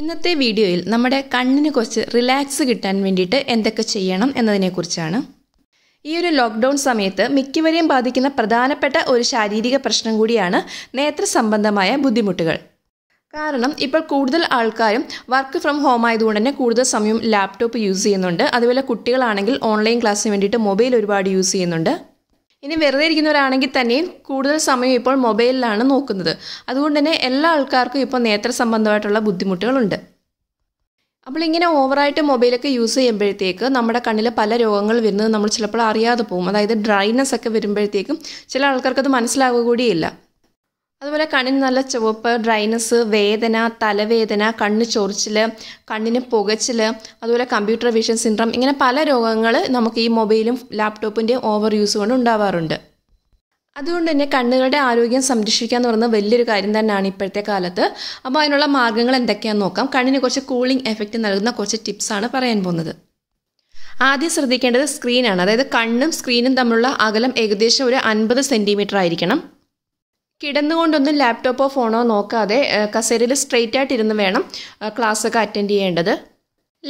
ഇന്നത്തെ വീഡിയോയിൽ നമ്മുടെ കണ്ണിന് കുറച്ച് റിലാക്സ് കിട്ടാൻ വേണ്ടിയിട്ട് എന്തൊക്കെ ചെയ്യണം എന്നതിനെക്കുറിച്ചാണ് ഈ ഒരു ലോക്ക്ഡൗൺ സമയത്ത് മിക്കവരെയും ബാധിക്കുന്ന പ്രധാനപ്പെട്ട ഒരു ശാരീരിക പ്രശ്നം കൂടിയാണ് നേത്ര സംബന്ധമായ ബുദ്ധിമുട്ടുകൾ കാരണം ഇപ്പോൾ കൂടുതൽ ആൾക്കാരും വർക്ക് ഫ്രം ഹോം ആയതുകൊണ്ട് തന്നെ കൂടുതൽ സമയം ലാപ്ടോപ്പ് യൂസ് ചെയ്യുന്നുണ്ട് അതുപോലെ കുട്ടികളാണെങ്കിൽ ഓൺലൈൻ ക്ലാസ്സിന് വേണ്ടിയിട്ട് മൊബൈൽ ഒരുപാട് യൂസ് ചെയ്യുന്നുണ്ട് ഇനി വെറുതെ ഇരിക്കുന്നവരാണെങ്കിൽ തന്നെയും കൂടുതൽ സമയം ഇപ്പോൾ മൊബൈലിലാണ് നോക്കുന്നത് അതുകൊണ്ട് തന്നെ എല്ലാ ആൾക്കാർക്കും ഇപ്പോൾ നേത്ര സംബന്ധമായിട്ടുള്ള ബുദ്ധിമുട്ടുകളുണ്ട് അപ്പോൾ ഇങ്ങനെ ഓവറായിട്ട് മൊബൈലൊക്കെ യൂസ് ചെയ്യുമ്പോഴത്തേക്ക് നമ്മുടെ കണ്ണിൽ പല രോഗങ്ങൾ വരുന്നത് നമ്മൾ ചിലപ്പോൾ അറിയാതെ പോകും അതായത് ഡ്രൈനസ് ഒക്കെ വരുമ്പോഴത്തേക്കും ചില ആൾക്കാർക്കത് മനസ്സിലാവുക കൂടിയില്ല അതുപോലെ കണ്ണിന് നല്ല ചുവപ്പ് ഡ്രൈനസ് വേദന തലവേദന കണ്ണ് ചൊറിച്ചിൽ കണ്ണിന് പുകച്ചിൽ അതുപോലെ കമ്പ്യൂട്ടർ വിഷൻ സിൻഡ്രം ഇങ്ങനെ പല രോഗങ്ങൾ നമുക്ക് ഈ മൊബൈലും ലാപ്ടോപ്പിൻ്റെയും ഓവർ യൂസ് കൊണ്ട് ഉണ്ടാവാറുണ്ട് അതുകൊണ്ട് തന്നെ കണ്ണുകളുടെ ആരോഗ്യം സംരക്ഷിക്കുക എന്ന് പറയുന്നത് വലിയൊരു കാര്യം തന്നെയാണ് ഇപ്പോഴത്തെ കാലത്ത് അപ്പോൾ അതിനുള്ള മാർഗ്ഗങ്ങൾ എന്തൊക്കെയാണെന്ന് നോക്കാം കണ്ണിന് കുറച്ച് കൂളിംഗ് എഫക്റ്റ് നൽകുന്ന കുറച്ച് ടിപ്സാണ് പറയാൻ പോകുന്നത് ആദ്യം ശ്രദ്ധിക്കേണ്ടത് സ്ക്രീനാണ് അതായത് കണ്ണും സ്ക്രീനും തമ്മിലുള്ള അകലം ഏകദേശം ഒരു അൻപത് സെൻറ്റിമീറ്റർ ആയിരിക്കണം കിടന്നുകൊണ്ടൊന്നും ലാപ്ടോപ്പോ ഫോണോ നോക്കാതെ കസേരയിൽ സ്ട്രെയിറ്റ് ഇരുന്ന് വേണം ക്ലാസ്സൊക്കെ അറ്റൻഡ് ചെയ്യേണ്ടത്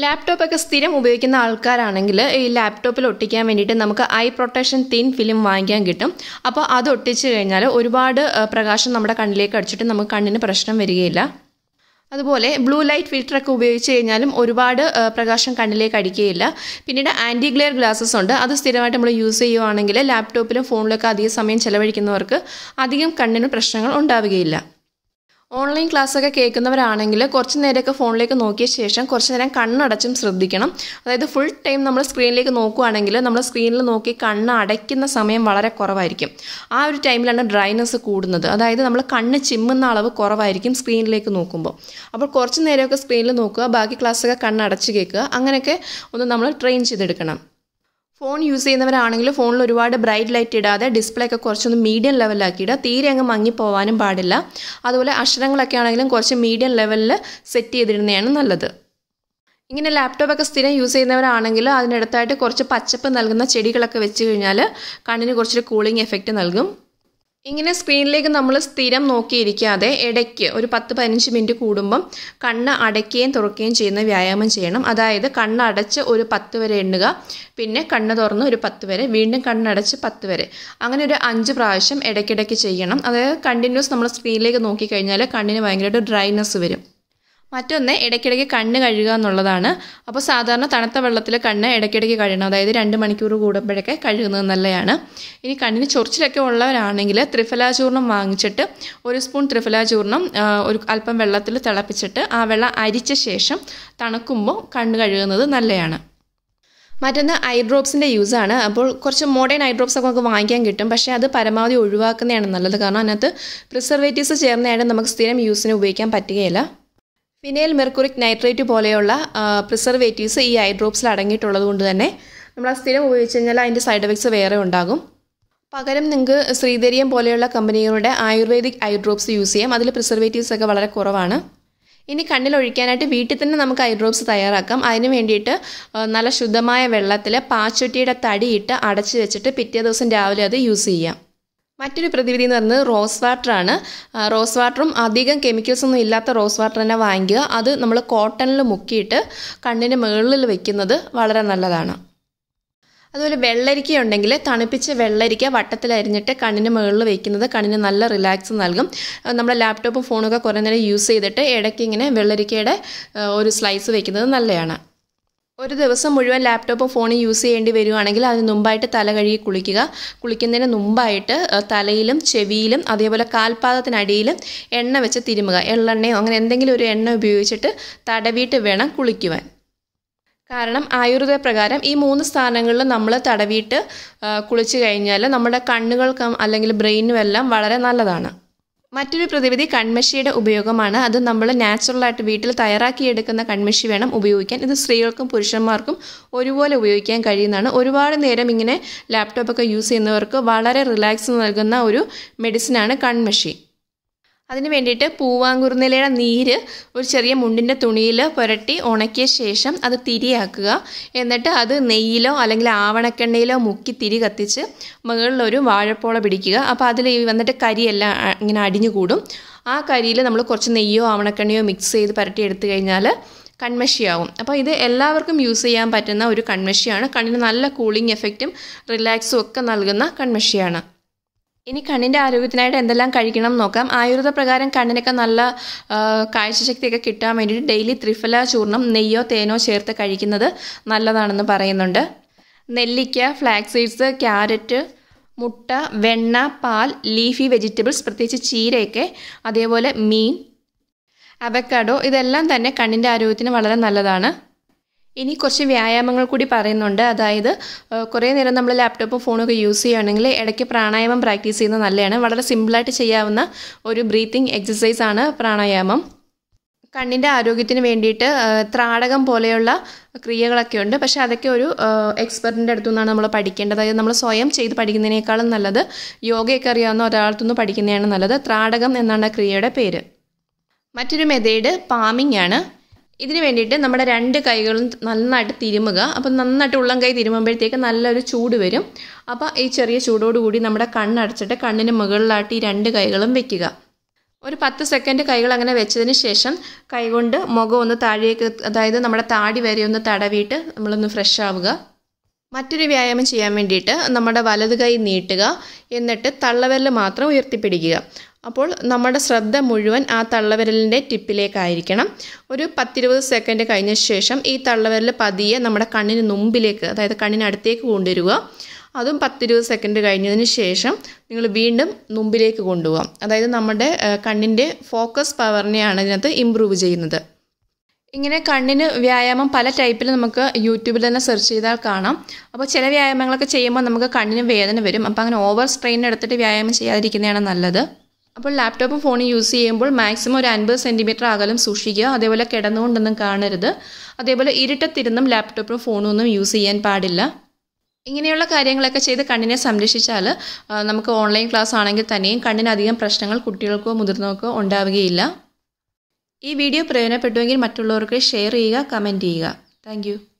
ലാപ്ടോപ്പൊക്കെ സ്ഥിരം ഉപയോഗിക്കുന്ന ആൾക്കാരാണെങ്കിൽ ഈ ലാപ്ടോപ്പിൽ ഒട്ടിക്കാൻ വേണ്ടിയിട്ട് നമുക്ക് ഐ പ്രൊട്ടക്ഷൻ തിൻ ഫിലിം വാങ്ങിക്കാൻ കിട്ടും അപ്പോൾ അത് ഒട്ടിച്ചു കഴിഞ്ഞാൽ ഒരുപാട് പ്രകാശം നമ്മുടെ കണ്ണിലേക്ക് അടിച്ചിട്ട് നമുക്ക് കണ്ണിന് പ്രശ്നം വരികയില്ല അതുപോലെ ബ്ലൂ ലൈറ്റ് ഫിൽറ്ററൊക്കെ ഉപയോഗിച്ച് കഴിഞ്ഞാലും ഒരുപാട് പ്രകാശം കണ്ണിലേക്ക് അടിക്കുകയില്ല പിന്നീട് ആൻറ്റി ഗ്ലെയർ ഗ്ലാസസ് ഉണ്ട് അത് സ്ഥിരമായിട്ട് നമ്മൾ യൂസ് ചെയ്യുവാണെങ്കിൽ ലാപ്ടോപ്പിലും ഫോണിലൊക്കെ അധിക സമയം ചിലവഴിക്കുന്നവർക്ക് അധികം കണ്ണിന് പ്രശ്നങ്ങൾ ഉണ്ടാവുകയില്ല ഓൺലൈൻ ക്ലാസ്സൊക്കെ കേൾക്കുന്നവരാണെങ്കിൽ കുറച്ച് നേരമൊക്കെ ഫോണിലേക്ക് നോക്കിയ ശേഷം കുറച്ച് നേരം കണ്ണടച്ചും ശ്രദ്ധിക്കണം അതായത് ഫുൾ ടൈം നമ്മൾ സ്ക്രീനിലേക്ക് നോക്കുകയാണെങ്കിൽ നമ്മൾ സ്ക്രീനിൽ നോക്കി കണ്ണ് അടയ്ക്കുന്ന സമയം വളരെ കുറവായിരിക്കും ആ ഒരു ടൈമിലാണ് ഡ്രൈനെസ് കൂടുന്നത് അതായത് നമ്മൾ കണ്ണ് ചിമ്മുന്ന അളവ് കുറവായിരിക്കും സ്ക്രീനിലേക്ക് നോക്കുമ്പോൾ അപ്പോൾ കുറച്ച് നേരമൊക്കെ സ്ക്രീനിൽ നോക്കുക ബാക്കി ക്ലാസ്സൊക്കെ കണ്ണടച്ച് കേൾക്കുക അങ്ങനെയൊക്കെ ഒന്ന് നമ്മൾ ട്രെയിൻ ചെയ്തെടുക്കണം ഫോൺ യൂസ് ചെയ്യുന്നവരാണെങ്കിൽ ഫോണിൽ ഒരുപാട് ബ്രൈറ്റ് ലൈറ്റ് ഇടാതെ ഡിസ്പ്ലേ ഒക്കെ കുറച്ചൊന്ന് മീഡിയം ലെവലാക്കിയിടുക തീരെ അങ്ങ് മങ്ങിപ്പോവാനും പാടില്ല അതുപോലെ അക്ഷരങ്ങളൊക്കെ ആണെങ്കിലും കുറച്ച് മീഡിയം ലെവലിൽ സെറ്റ് ചെയ്തിരുന്നതാണ് നല്ലത് ഇങ്ങനെ ലാപ്ടോപ്പൊക്കെ സ്ഥിരം യൂസ് ചെയ്യുന്നവരാണെങ്കിൽ അതിനടുത്തായിട്ട് കുറച്ച് പച്ചപ്പ് നൽകുന്ന ചെടികളൊക്കെ വെച്ച് കഴിഞ്ഞാൽ കണ്ണിന് കുറച്ചൊരു കൂളിംഗ് എഫക്റ്റ് നൽകും ഇങ്ങനെ സ്ക്രീനിലേക്ക് നമ്മൾ സ്ഥിരം നോക്കിയിരിക്കാതെ ഇടയ്ക്ക് ഒരു പത്ത് പതിനഞ്ച് മിനിറ്റ് കൂടുമ്പം കണ്ണ് അടയ്ക്കുകയും തുറക്കുകയും ചെയ്യുന്ന വ്യായാമം ചെയ്യണം അതായത് കണ്ണ് അടച്ച് ഒരു പത്ത് വരെ എണ്ണുക പിന്നെ കണ്ണ് തുറന്ന് ഒരു പത്ത് വരെ വീണ്ടും കണ്ണടച്ച് പത്ത് വരെ അങ്ങനെ ഒരു അഞ്ച് പ്രാവശ്യം ഇടയ്ക്കിടയ്ക്ക് ചെയ്യണം അതായത് കണ്ടിന്യൂസ് നമ്മൾ സ്ക്രീനിലേക്ക് നോക്കിക്കഴിഞ്ഞാൽ കണ്ണിന് ഭയങ്കരമായിട്ട് ഡ്രൈനെസ് വരും മറ്റൊന്ന് ഇടയ്ക്കിടയ്ക്ക് കണ്ണ് കഴുകുക എന്നുള്ളതാണ് അപ്പോൾ സാധാരണ തണുത്ത വെള്ളത്തിൽ കണ്ണ് ഇടയ്ക്കിടയ്ക്ക് കഴുകണം അതായത് രണ്ട് മണിക്കൂർ കൂടുമ്പോഴൊക്കെ കഴുകുന്നത് നല്ലതാണ് ഇനി കണ്ണിന് ചൊറിച്ചിലൊക്കെ ഉള്ളവരാണെങ്കിൽ ത്രിഫലാചൂർണം വാങ്ങിച്ചിട്ട് ഒരു സ്പൂൺ ത്രിഫലാചൂർണം ഒരു അല്പം വെള്ളത്തിൽ തിളപ്പിച്ചിട്ട് ആ വെള്ളം അരിച്ച ശേഷം തണുക്കുമ്പോൾ കണ്ണ് കഴുകുന്നത് നല്ലതാണ് മറ്റൊന്ന് ഐ ഡ്രോപ്സിൻ്റെ യൂസാണ് അപ്പോൾ കുറച്ച് മോഡേൺ ഐ ഡ്രോപ്സ് ഒക്കെ നമുക്ക് വാങ്ങിക്കാൻ കിട്ടും പക്ഷേ അത് പരമാവധി ഒഴിവാക്കുന്നതാണ് നല്ലത് കാരണം അതിനകത്ത് പ്രിസർവേറ്റീവ്സ് ചേർന്നതായിട്ട് നമുക്ക് സ്ഥിരം യൂസിന് ഉപയോഗിക്കാൻ പറ്റുകയില്ല ഫിനൈൽ മെർക്കുറിക് നൈട്രേറ്റ് പോലെയുള്ള പ്രിസർവേറ്റീവ്സ് ഈ ഐ ഡ്രോപ്സിൽ അടങ്ങിയിട്ടുള്ളത് കൊണ്ട് തന്നെ നമ്മൾ ആ സ്ഥിരം ഉപയോഗിച്ച് കഴിഞ്ഞാൽ അതിൻ്റെ സൈഡ് എഫക്ട്സ് വേറെ ഉണ്ടാകും പകരം നിങ്ങൾക്ക് ശ്രീധരിയം പോലെയുള്ള കമ്പനികളുടെ ആയുർവേദിക് ഐ ഡ്രോപ്സ് യൂസ് ചെയ്യാം അതിൽ പ്രിസർവേറ്റീവ്സ് ഒക്കെ വളരെ കുറവാണ് ഇനി കണ്ണിലൊഴിക്കാനായിട്ട് വീട്ടിൽ തന്നെ നമുക്ക് ഐ ഡ്രോപ്സ് തയ്യാറാക്കാം അതിന് വേണ്ടിയിട്ട് നല്ല ശുദ്ധമായ വെള്ളത്തിൽ പാച്ചൊട്ടിയുടെ തടിയിട്ട് അടച്ചു വെച്ചിട്ട് പിറ്റേ ദിവസം രാവിലെ അത് യൂസ് ചെയ്യാം മറ്റൊരു പ്രതിവിധി എന്ന് പറയുന്നത് റോസ് വാട്ടറാണ് റോസ് വാട്ടറും അധികം കെമിക്കൽസ് ഒന്നും ഇല്ലാത്ത റോസ് വാട്ടർ തന്നെ വാങ്ങിക്കുക അത് നമ്മൾ കോട്ടണിൽ മുക്കിയിട്ട് കണ്ണിൻ്റെ മുകളിൽ വെക്കുന്നത് വളരെ നല്ലതാണ് അതുപോലെ വെള്ളരിക്ക ഉണ്ടെങ്കിൽ തണുപ്പിച്ച വെള്ളരിക്ക വട്ടത്തിൽ അരിഞ്ഞിട്ട് കണ്ണിന് മുകളിൽ വെക്കുന്നത് കണ്ണിന് നല്ല റിലാക്സ് നൽകും നമ്മുടെ ലാപ്ടോപ്പ് ഫോണൊക്കെ കുറേ നേരം യൂസ് ചെയ്തിട്ട് ഇടയ്ക്ക് ഇങ്ങനെ വെള്ളരിക്കയുടെ ഒരു സ്ലൈസ് വെക്കുന്നത് നല്ലതാണ് ഒരു ദിവസം മുഴുവൻ ലാപ്ടോപ്പും ഫോണും യൂസ് ചെയ്യേണ്ടി വരുവാണെങ്കിൽ അതിന് മുമ്പായിട്ട് തല കഴുകി കുളിക്കുക കുളിക്കുന്നതിന് മുമ്പായിട്ട് തലയിലും ചെവിയിലും അതേപോലെ കാൽപാദത്തിനടിയിലും എണ്ണ വെച്ച് തിരുമുക എള്ളെണ്ണയോ അങ്ങനെ എന്തെങ്കിലും ഒരു എണ്ണ ഉപയോഗിച്ചിട്ട് തടവിയിട്ട് വേണം കുളിക്കുവാൻ കാരണം ആയുർവേദ പ്രകാരം ഈ മൂന്ന് സ്ഥാനങ്ങളിലും നമ്മൾ തടവിയിട്ട് കുളിച്ചു കഴിഞ്ഞാൽ നമ്മുടെ കണ്ണുകൾക്കും അല്ലെങ്കിൽ ബ്രെയിനും എല്ലാം വളരെ നല്ലതാണ് മറ്റൊരു പ്രതിവിധി കൺമഷിയുടെ ഉപയോഗമാണ് അത് നമ്മൾ നാച്ചുറലായിട്ട് വീട്ടിൽ തയ്യാറാക്കിയെടുക്കുന്ന കൺമഷി വേണം ഉപയോഗിക്കാൻ ഇത് സ്ത്രീകൾക്കും പുരുഷന്മാർക്കും ഒരുപോലെ ഉപയോഗിക്കാൻ കഴിയുന്നതാണ് ഒരുപാട് നേരം ഇങ്ങനെ ലാപ്ടോപ്പൊക്കെ യൂസ് ചെയ്യുന്നവർക്ക് വളരെ റിലാക്സ് നൽകുന്ന ഒരു മെഡിസിനാണ് കൺമഷി അതിന് വേണ്ടിയിട്ട് പൂവാങ്കുറുനിലയുടെ നീര് ഒരു ചെറിയ മുണ്ടിൻ്റെ തുണിയിൽ പുരട്ടി ഉണക്കിയ ശേഷം അത് തിരിയാക്കുക എന്നിട്ട് അത് നെയ്യിലോ അല്ലെങ്കിൽ ആവണക്കെണ്ണയിലോ മുക്കി തിരി കത്തിച്ച് മുകളിലൊരു വാഴപ്പോള പിടിക്കുക അപ്പോൾ അതിൽ വന്നിട്ട് കരിയെല്ലാം ഇങ്ങനെ അടിഞ്ഞു കൂടും ആ കരിയിൽ നമ്മൾ കുറച്ച് നെയ്യോ ആവണക്കെണ്ണയോ മിക്സ് ചെയ്ത് പുരട്ടി എടുത്തു കഴിഞ്ഞാൽ കൺമഷിയാവും അപ്പോൾ ഇത് എല്ലാവർക്കും യൂസ് ചെയ്യാൻ പറ്റുന്ന ഒരു കൺമഷിയാണ് കണ്ണിന് നല്ല കൂളിംഗ് എഫക്റ്റും റിലാക്സും ഒക്കെ നൽകുന്ന കൺമഷിയാണ് ഇനി കണ്ണിൻ്റെ ആരോഗ്യത്തിനായിട്ട് എന്തെല്ലാം കഴിക്കണം നോക്കാം ആയുർവേദ പ്രകാരം കണ്ണിനൊക്കെ നല്ല കാഴ്ചശക്തിയൊക്കെ കിട്ടാൻ വേണ്ടിയിട്ട് ഡെയിലി ത്രിഫല ചൂർണം നെയ്യോ തേനോ ചേർത്ത് കഴിക്കുന്നത് നല്ലതാണെന്ന് പറയുന്നുണ്ട് നെല്ലിക്ക ഫ്ലാക്സ് സീഡ്സ് ക്യാരറ്റ് മുട്ട വെണ്ണ പാൽ ലീഫി വെജിറ്റബിൾസ് പ്രത്യേകിച്ച് ചീരയൊക്കെ അതേപോലെ മീൻ അവക്കാഡോ ഇതെല്ലാം തന്നെ കണ്ണിൻ്റെ ആരോഗ്യത്തിന് വളരെ നല്ലതാണ് ഇനി കുറച്ച് വ്യായാമങ്ങൾ കൂടി പറയുന്നുണ്ട് അതായത് കുറേ നേരം നമ്മൾ ലാപ്ടോപ്പ് ഫോണൊക്കെ യൂസ് ചെയ്യുകയാണെങ്കിൽ ഇടയ്ക്ക് പ്രാണായാമം പ്രാക്ടീസ് ചെയ്യുന്നത് നല്ലതാണ് വളരെ സിമ്പിളായിട്ട് ചെയ്യാവുന്ന ഒരു ബ്രീത്തിങ് എക്സസൈസ് ആണ് പ്രാണായാമം കണ്ണിൻ്റെ ആരോഗ്യത്തിന് വേണ്ടിയിട്ട് ത്രാടകം പോലെയുള്ള ക്രിയകളൊക്കെ ഉണ്ട് പക്ഷേ അതൊക്കെ ഒരു എക്സ്പെർട്ടിൻ്റെ അടുത്തു നിന്നാണ് നമ്മൾ പഠിക്കേണ്ടത് അതായത് നമ്മൾ സ്വയം ചെയ്ത് പഠിക്കുന്നതിനേക്കാളും നല്ലത് യോഗയൊക്കെ അറിയാവുന്ന ഒരാളത്തുനിന്ന് പഠിക്കുന്നതാണ് നല്ലത് ത്രാടകം എന്നാണ് ആ ക്രിയയുടെ പേര് മറ്റൊരു മെതേഡ് പാമിംഗ് ആണ് ഇതിന് വേണ്ടിയിട്ട് നമ്മുടെ രണ്ട് കൈകളും നന്നായിട്ട് തിരുമുക അപ്പം നന്നായിട്ട് ഉള്ളം കൈ തിരുമുമ്പോഴത്തേക്ക് നല്ലൊരു ചൂട് വരും അപ്പം ഈ ചെറിയ ചൂടോടുകൂടി നമ്മുടെ കണ്ണടച്ചിട്ട് കണ്ണിന് മുകളിലായിട്ട് ഈ രണ്ട് കൈകളും വെക്കുക ഒരു പത്ത് സെക്കൻഡ് കൈകൾ അങ്ങനെ വെച്ചതിന് ശേഷം കൈകൊണ്ട് മുഖം ഒന്ന് താഴേക്ക് അതായത് നമ്മുടെ താടി വരെ ഒന്ന് തടവിയിട്ട് നമ്മളൊന്ന് ഫ്രഷ് ആവുക മറ്റൊരു വ്യായാമം ചെയ്യാൻ വേണ്ടിയിട്ട് നമ്മുടെ വലത് കൈ നീട്ടുക എന്നിട്ട് തള്ളവിരൽ മാത്രം ഉയർത്തിപ്പിടിക്കുക അപ്പോൾ നമ്മുടെ ശ്രദ്ധ മുഴുവൻ ആ തള്ളവിരലിൻ്റെ ടിപ്പിലേക്കായിരിക്കണം ഒരു പത്തിരുപത് സെക്കൻഡ് കഴിഞ്ഞ ശേഷം ഈ തള്ളവിരൽ പതിയെ നമ്മുടെ കണ്ണിന് മുമ്പിലേക്ക് അതായത് കണ്ണിനടുത്തേക്ക് കൊണ്ടുവരിക അതും പത്തിരുപത് സെക്കൻഡ് കഴിഞ്ഞതിന് ശേഷം നിങ്ങൾ വീണ്ടും മുമ്പിലേക്ക് കൊണ്ടുപോകാം അതായത് നമ്മുടെ കണ്ണിൻ്റെ ഫോക്കസ് പവറിനെയാണ് ഇതിനകത്ത് ഇമ്പ്രൂവ് ചെയ്യുന്നത് ഇങ്ങനെ കണ്ണിന് വ്യായാമം പല ടൈപ്പിൽ നമുക്ക് യൂട്യൂബിൽ തന്നെ സെർച്ച് ചെയ്താൽ കാണാം അപ്പോൾ ചില വ്യായാമങ്ങളൊക്കെ ചെയ്യുമ്പോൾ നമുക്ക് കണ്ണിന് വേദന വരും അപ്പോൾ അങ്ങനെ ഓവർ സ്ട്രെയിൻ എടുത്തിട്ട് വ്യായാമം ചെയ്യാതിരിക്കുന്നതാണ് നല്ലത് അപ്പോൾ ലാപ്ടോപ്പ് ഫോൺ യൂസ് ചെയ്യുമ്പോൾ മാക്സിമം ഒരു അൻപത് സെൻറ്റിമീറ്റർ അകലം സൂക്ഷിക്കുക അതേപോലെ കിടന്നുകൊണ്ടൊന്നും കാണരുത് അതേപോലെ ഇരുട്ടത്തിരുന്നും ലാപ്ടോപ്പോ ഫോണും ഒന്നും യൂസ് ചെയ്യാൻ പാടില്ല ഇങ്ങനെയുള്ള കാര്യങ്ങളൊക്കെ ചെയ്ത് കണ്ണിനെ സംരക്ഷിച്ചാൽ നമുക്ക് ഓൺലൈൻ ക്ലാസ് ആണെങ്കിൽ തന്നെയും കണ്ണിനധികം പ്രശ്നങ്ങൾ കുട്ടികൾക്കോ മുതിർന്നവർക്കോ ഉണ്ടാവുകയില്ല ഈ വീഡിയോ പ്രയോജനപ്പെട്ടുവെങ്കിൽ മറ്റുള്ളവർക്ക് ഷെയർ ചെയ്യുക കമൻറ്റ് ചെയ്യുക താങ്ക്